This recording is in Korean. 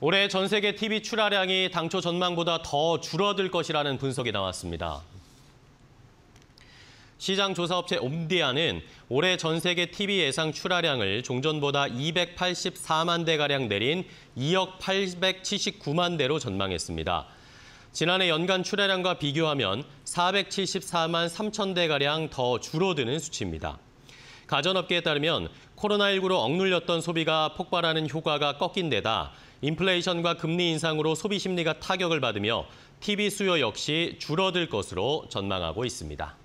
올해 전 세계 TV 출하량이 당초 전망보다 더 줄어들 것이라는 분석이 나왔습니다. 시장 조사업체 옴디아는 올해 전 세계 TV 예상 출하량을 종전보다 284만 대가량 내린 2억 879만 대로 전망했습니다. 지난해 연간 출하량과 비교하면 474만 3천 대가량 더 줄어드는 수치입니다. 가전업계에 따르면 코로나19로 억눌렸던 소비가 폭발하는 효과가 꺾인 데다 인플레이션과 금리 인상으로 소비 심리가 타격을 받으며 TV 수요 역시 줄어들 것으로 전망하고 있습니다.